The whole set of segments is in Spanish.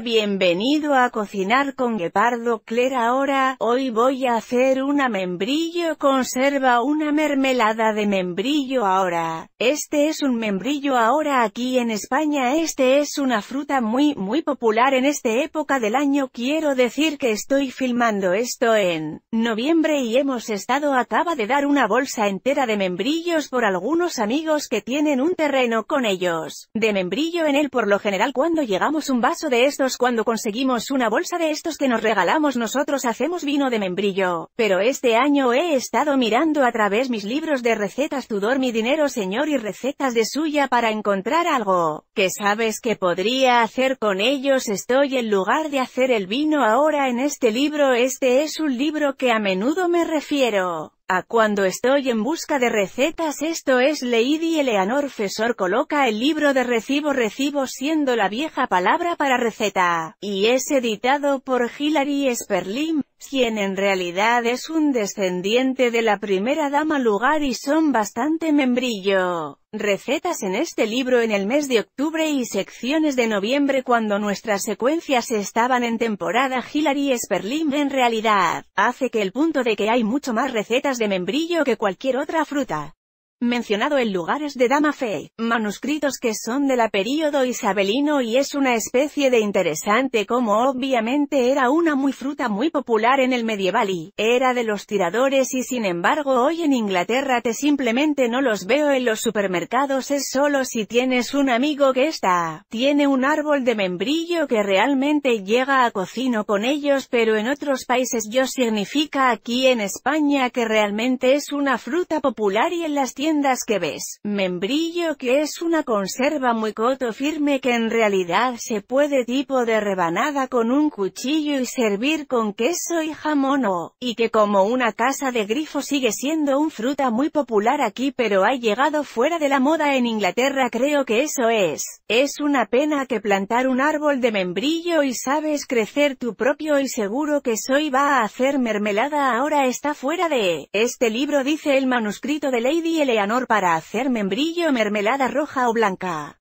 bienvenido a Cocinar con Gepardo Clara ahora, hoy voy a hacer una membrillo conserva una mermelada de membrillo ahora, este es un membrillo ahora aquí en España este es una fruta muy muy popular en esta época del año quiero decir que estoy filmando esto en noviembre y hemos estado acaba de dar una bolsa entera de membrillos por algunos amigos que tienen un terreno con ellos, de membrillo en él por lo general cuando llegamos un vaso de esto cuando conseguimos una bolsa de estos que nos regalamos nosotros hacemos vino de membrillo, pero este año he estado mirando a través mis libros de recetas Tudor mi dinero señor y recetas de suya para encontrar algo, que sabes que podría hacer con ellos estoy en lugar de hacer el vino ahora en este libro este es un libro que a menudo me refiero. Ah, cuando estoy en busca de recetas esto es Lady Eleanor Fesor coloca el libro de recibo recibo siendo la vieja palabra para receta, y es editado por Hilary Sperling quien en realidad es un descendiente de la primera dama lugar y son bastante membrillo. Recetas en este libro en el mes de octubre y secciones de noviembre cuando nuestras secuencias estaban en temporada Hillary Sperling en realidad, hace que el punto de que hay mucho más recetas de membrillo que cualquier otra fruta. Mencionado en lugares de Dama Fey, manuscritos que son de la periodo isabelino y es una especie de interesante como obviamente era una muy fruta muy popular en el medieval y era de los tiradores y sin embargo hoy en Inglaterra te simplemente no los veo en los supermercados es solo si tienes un amigo que está, tiene un árbol de membrillo que realmente llega a cocino con ellos pero en otros países yo significa aquí en España que realmente es una fruta popular y en las tiendas que ves, membrillo que es una conserva muy coto firme que en realidad se puede tipo de rebanada con un cuchillo y servir con queso y jamón o, y que como una casa de grifo sigue siendo un fruta muy popular aquí pero ha llegado fuera de la moda en Inglaterra creo que eso es, es una pena que plantar un árbol de membrillo y sabes crecer tu propio y seguro que soy va a hacer mermelada ahora está fuera de, este libro dice el manuscrito de Lady L.A para hacer membrillo mermelada roja o blanca.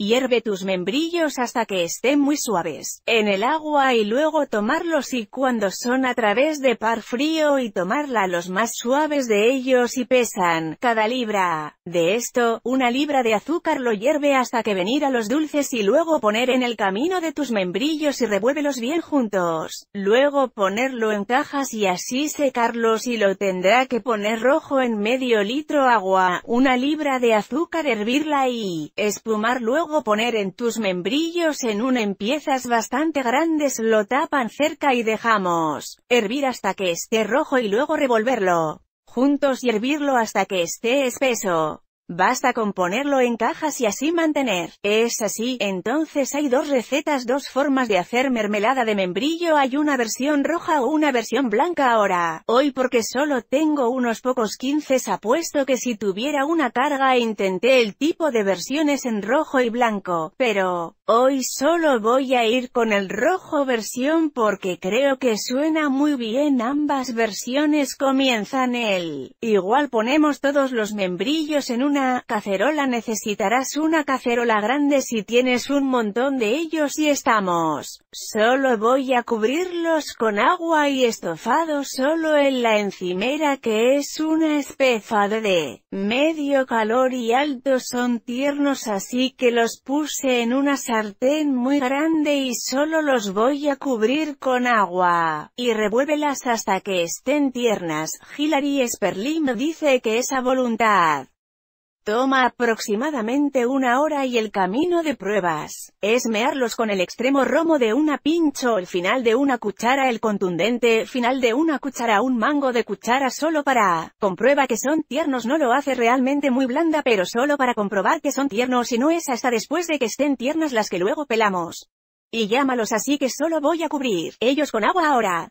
Hierve tus membrillos hasta que estén muy suaves, en el agua y luego tomarlos y cuando son a través de par frío y tomarla los más suaves de ellos y pesan, cada libra, de esto, una libra de azúcar lo hierve hasta que venir a los dulces y luego poner en el camino de tus membrillos y revuélvelos bien juntos, luego ponerlo en cajas y así secarlos y lo tendrá que poner rojo en medio litro agua, una libra de azúcar hervirla y, espumar luego luego poner en tus membrillos en un en piezas bastante grandes lo tapan cerca y dejamos hervir hasta que esté rojo y luego revolverlo juntos y hervirlo hasta que esté espeso. Basta con ponerlo en cajas y así mantener. Es así, entonces hay dos recetas, dos formas de hacer mermelada de membrillo. Hay una versión roja o una versión blanca ahora. Hoy porque solo tengo unos pocos 15 apuesto que si tuviera una carga intenté el tipo de versiones en rojo y blanco. Pero, hoy solo voy a ir con el rojo versión porque creo que suena muy bien ambas versiones comienzan el. Igual ponemos todos los membrillos en una cacerola necesitarás una cacerola grande si tienes un montón de ellos y estamos. Solo voy a cubrirlos con agua y estofado solo en la encimera que es una especie de medio calor y alto son tiernos así que los puse en una sartén muy grande y solo los voy a cubrir con agua. Y revuélvelas hasta que estén tiernas. Hilary Sperling dice que esa voluntad Toma aproximadamente una hora y el camino de pruebas es mearlos con el extremo romo de una pincho, el final de una cuchara, el contundente final de una cuchara, un mango de cuchara solo para comprueba que son tiernos, no lo hace realmente muy blanda pero solo para comprobar que son tiernos y no es hasta después de que estén tiernas las que luego pelamos. Y llámalos así que solo voy a cubrir ellos con agua ahora.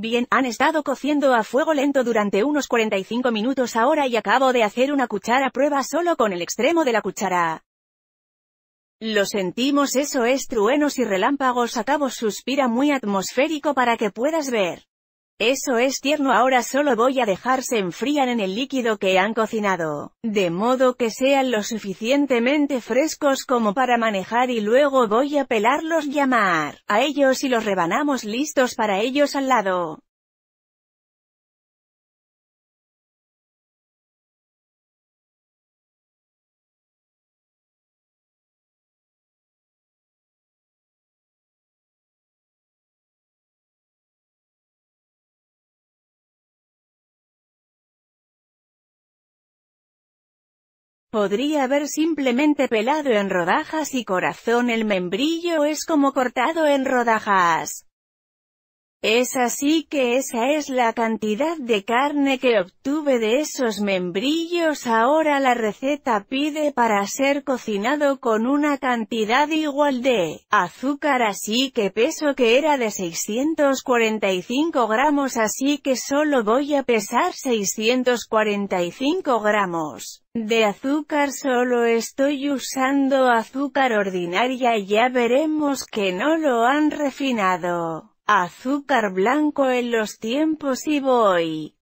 Bien, han estado cociendo a fuego lento durante unos 45 minutos ahora y acabo de hacer una cuchara prueba solo con el extremo de la cuchara. Lo sentimos eso es truenos y relámpagos Acabo suspira muy atmosférico para que puedas ver. Eso es tierno ahora solo voy a dejar se enfrían en el líquido que han cocinado, de modo que sean lo suficientemente frescos como para manejar y luego voy a pelarlos y amar a ellos y los rebanamos listos para ellos al lado. Podría haber simplemente pelado en rodajas y corazón el membrillo es como cortado en rodajas. Es así que esa es la cantidad de carne que obtuve de esos membrillos. Ahora la receta pide para ser cocinado con una cantidad igual de azúcar así que peso que era de 645 gramos así que solo voy a pesar 645 gramos. De azúcar solo estoy usando azúcar ordinaria y ya veremos que no lo han refinado. Azúcar blanco en los tiempos y voy.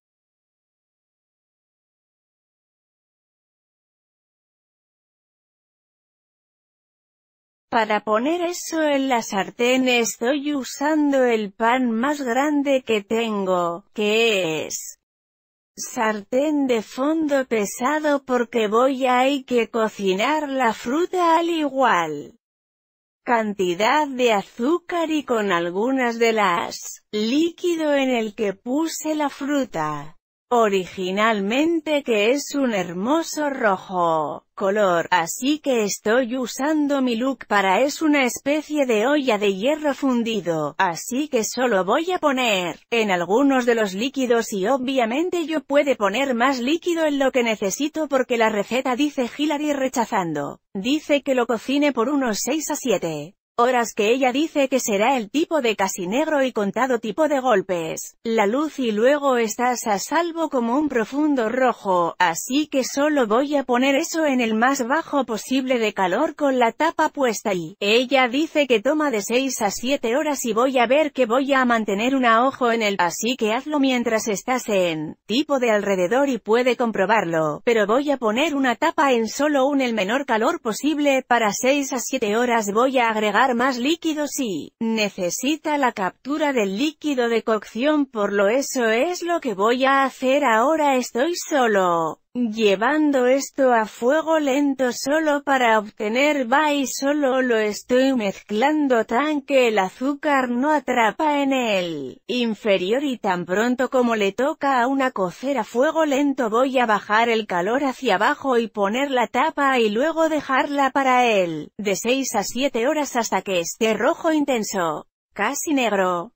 Para poner eso en la sartén estoy usando el pan más grande que tengo, que es sartén de fondo pesado porque voy a hay que cocinar la fruta al igual cantidad de azúcar y con algunas de las líquido en el que puse la fruta originalmente que es un hermoso rojo color, así que estoy usando mi look para es una especie de olla de hierro fundido, así que solo voy a poner en algunos de los líquidos y obviamente yo puede poner más líquido en lo que necesito porque la receta dice Hillary rechazando, dice que lo cocine por unos 6 a 7 horas que ella dice que será el tipo de casi negro y contado tipo de golpes, la luz y luego estás a salvo como un profundo rojo, así que solo voy a poner eso en el más bajo posible de calor con la tapa puesta y, ella dice que toma de 6 a 7 horas y voy a ver que voy a mantener un ojo en el, así que hazlo mientras estás en, tipo de alrededor y puede comprobarlo, pero voy a poner una tapa en solo un el menor calor posible, para 6 a 7 horas voy a agregar más líquido sí. necesita la captura del líquido de cocción por lo eso es lo que voy a hacer ahora estoy solo llevando esto a fuego lento solo para obtener va y solo lo estoy mezclando tan que el azúcar no atrapa en él inferior y tan pronto como le toca a una cocer a fuego lento voy a bajar el calor hacia abajo y poner la tapa y luego dejarla para él, de 6 a 7 horas hasta que esté rojo intenso, casi negro.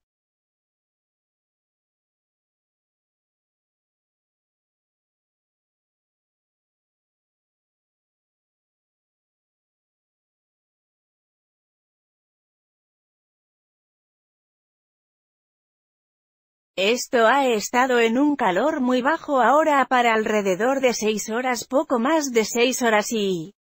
Esto ha estado en un calor muy bajo ahora para alrededor de 6 horas, poco más de 6 horas y...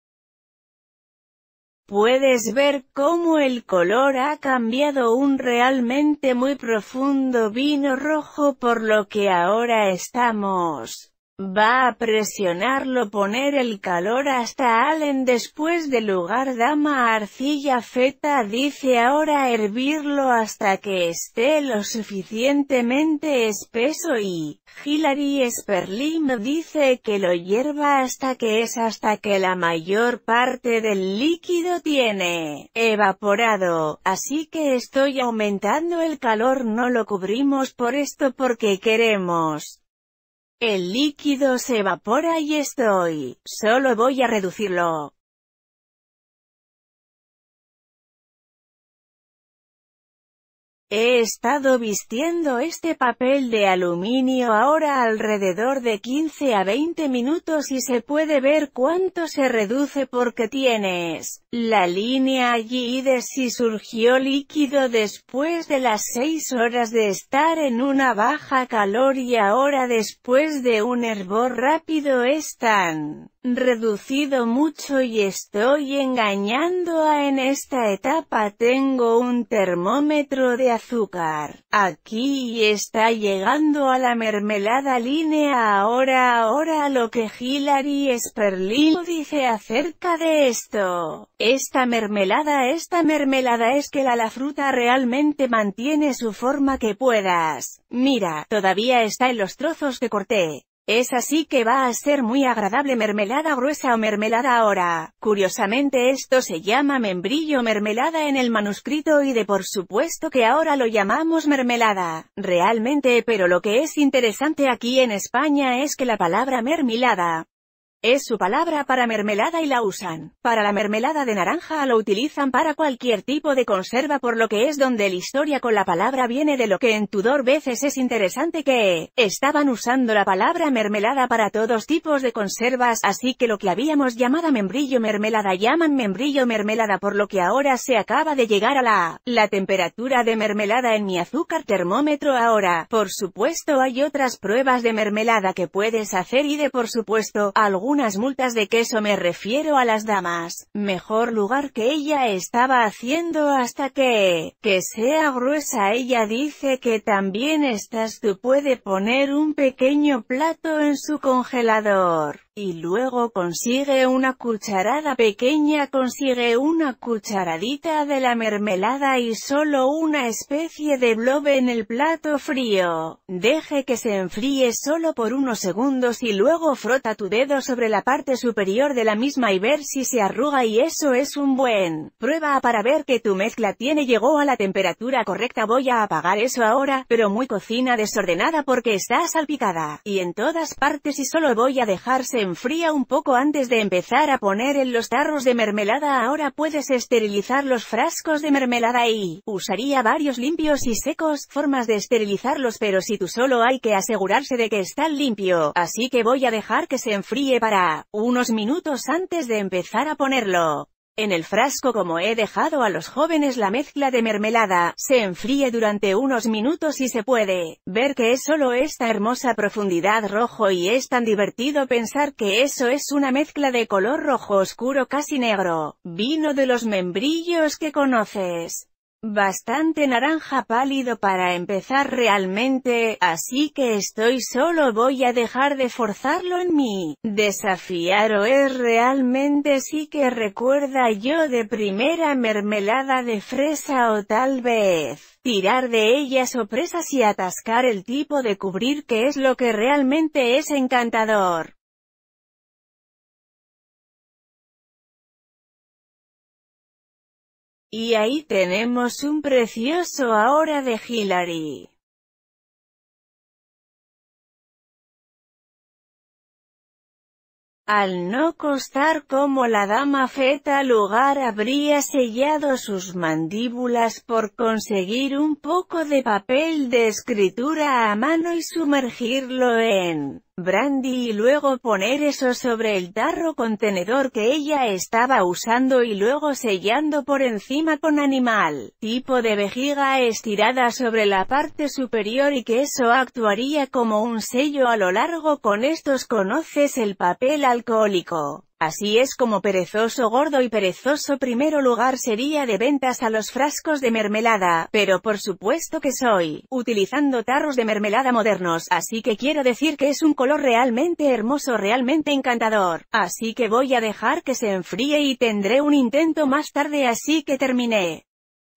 Puedes ver cómo el color ha cambiado un realmente muy profundo vino rojo por lo que ahora estamos Va a presionarlo poner el calor hasta Allen después del lugar dama arcilla feta dice ahora hervirlo hasta que esté lo suficientemente espeso y, Hilary Sperling dice que lo hierva hasta que es hasta que la mayor parte del líquido tiene evaporado, así que estoy aumentando el calor no lo cubrimos por esto porque queremos el líquido se evapora y estoy. Solo voy a reducirlo. He estado vistiendo este papel de aluminio ahora alrededor de 15 a 20 minutos y se puede ver cuánto se reduce porque tienes la línea allí de si surgió líquido después de las 6 horas de estar en una baja calor y ahora después de un hervor rápido están reducido mucho y estoy engañando a en esta etapa tengo un termómetro de azúcar. Aquí está llegando a la mermelada línea ahora ahora lo que Hillary Sperling dice acerca de esto. Esta mermelada esta mermelada es que la, la fruta realmente mantiene su forma que puedas. Mira, todavía está en los trozos que corté. Es así que va a ser muy agradable mermelada gruesa o mermelada ahora. Curiosamente esto se llama membrillo mermelada en el manuscrito y de por supuesto que ahora lo llamamos mermelada. Realmente pero lo que es interesante aquí en España es que la palabra mermelada es su palabra para mermelada y la usan. Para la mermelada de naranja lo utilizan para cualquier tipo de conserva por lo que es donde la historia con la palabra viene de lo que en Tudor veces es interesante que estaban usando la palabra mermelada para todos tipos de conservas así que lo que habíamos llamado membrillo mermelada llaman membrillo mermelada por lo que ahora se acaba de llegar a la la temperatura de mermelada en mi azúcar termómetro ahora. Por supuesto hay otras pruebas de mermelada que puedes hacer y de por supuesto algún unas multas de queso me refiero a las damas, mejor lugar que ella estaba haciendo hasta que, que sea gruesa ella dice que también estás tú puede poner un pequeño plato en su congelador y luego consigue una cucharada pequeña, consigue una cucharadita de la mermelada y solo una especie de blob en el plato frío. Deje que se enfríe solo por unos segundos y luego frota tu dedo sobre la parte superior de la misma y ver si se arruga y eso es un buen. Prueba para ver que tu mezcla tiene llegó a la temperatura correcta voy a apagar eso ahora, pero muy cocina desordenada porque está salpicada, y en todas partes y solo voy a dejarse enfría un poco antes de empezar a poner en los tarros de mermelada. Ahora puedes esterilizar los frascos de mermelada y, usaría varios limpios y secos, formas de esterilizarlos pero si tú solo hay que asegurarse de que están limpio, así que voy a dejar que se enfríe para, unos minutos antes de empezar a ponerlo. En el frasco como he dejado a los jóvenes la mezcla de mermelada, se enfríe durante unos minutos y se puede ver que es solo esta hermosa profundidad rojo y es tan divertido pensar que eso es una mezcla de color rojo oscuro casi negro, vino de los membrillos que conoces bastante naranja pálido para empezar realmente, así que estoy solo voy a dejar de forzarlo en mí. Desafiar o es realmente sí que recuerda yo de primera mermelada de fresa o tal vez, tirar de ellas o presas y atascar el tipo de cubrir que es lo que realmente es encantador. Y ahí tenemos un precioso ahora de Hillary. Al no costar como la dama feta lugar habría sellado sus mandíbulas por conseguir un poco de papel de escritura a mano y sumergirlo en brandy y luego poner eso sobre el tarro contenedor que ella estaba usando y luego sellando por encima con animal, tipo de vejiga estirada sobre la parte superior y que eso actuaría como un sello a lo largo con estos conoces el papel al alcohólico. Así es como perezoso gordo y perezoso primero lugar sería de ventas a los frascos de mermelada, pero por supuesto que soy, utilizando tarros de mermelada modernos, así que quiero decir que es un color realmente hermoso, realmente encantador, así que voy a dejar que se enfríe y tendré un intento más tarde así que terminé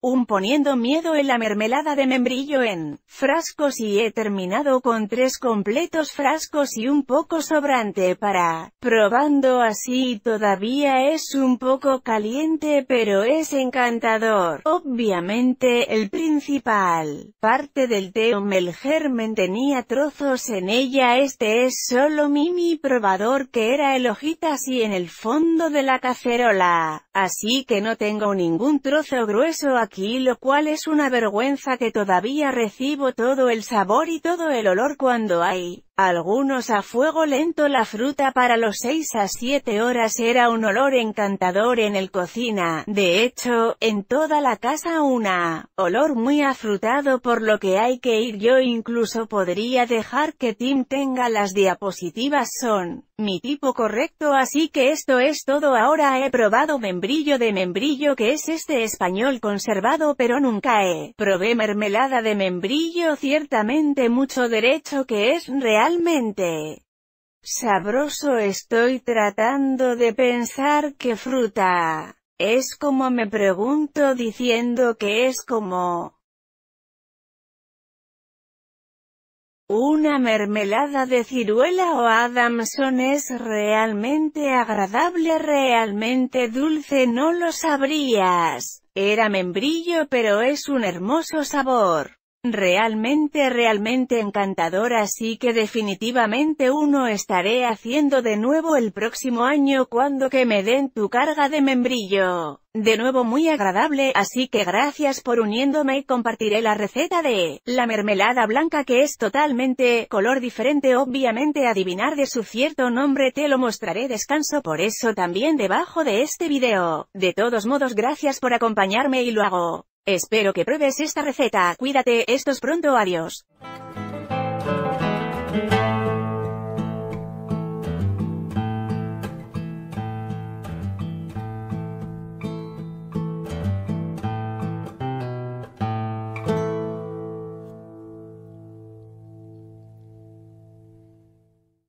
un poniendo miedo en la mermelada de membrillo en frascos y he terminado con tres completos frascos y un poco sobrante para probando así todavía es un poco caliente pero es encantador. Obviamente, el principal parte del té el germen tenía trozos en ella este es solo mimi probador que era el hojitas y en el fondo de la cacerola, así que no tengo ningún trozo grueso aquí lo cual es una vergüenza que todavía recibo todo el sabor y todo el olor cuando hay algunos a fuego lento la fruta para los 6 a 7 horas era un olor encantador en el cocina, de hecho, en toda la casa una, olor muy afrutado por lo que hay que ir yo incluso podría dejar que Tim tenga las diapositivas son, mi tipo correcto así que esto es todo ahora he probado membrillo de membrillo que es este español conservado pero nunca he, probé mermelada de membrillo ciertamente mucho derecho que es real realmente sabroso estoy tratando de pensar qué fruta. Es como me pregunto diciendo que es como una mermelada de ciruela o Adamson es realmente agradable, realmente dulce, no lo sabrías. Era membrillo pero es un hermoso sabor. Realmente realmente encantador así que definitivamente uno estaré haciendo de nuevo el próximo año cuando que me den tu carga de membrillo. De nuevo muy agradable, así que gracias por uniéndome y compartiré la receta de la mermelada blanca que es totalmente color diferente obviamente adivinar de su cierto nombre te lo mostraré descanso por eso también debajo de este video. De todos modos gracias por acompañarme y lo hago. Espero que pruebes esta receta, cuídate, estos pronto, adiós.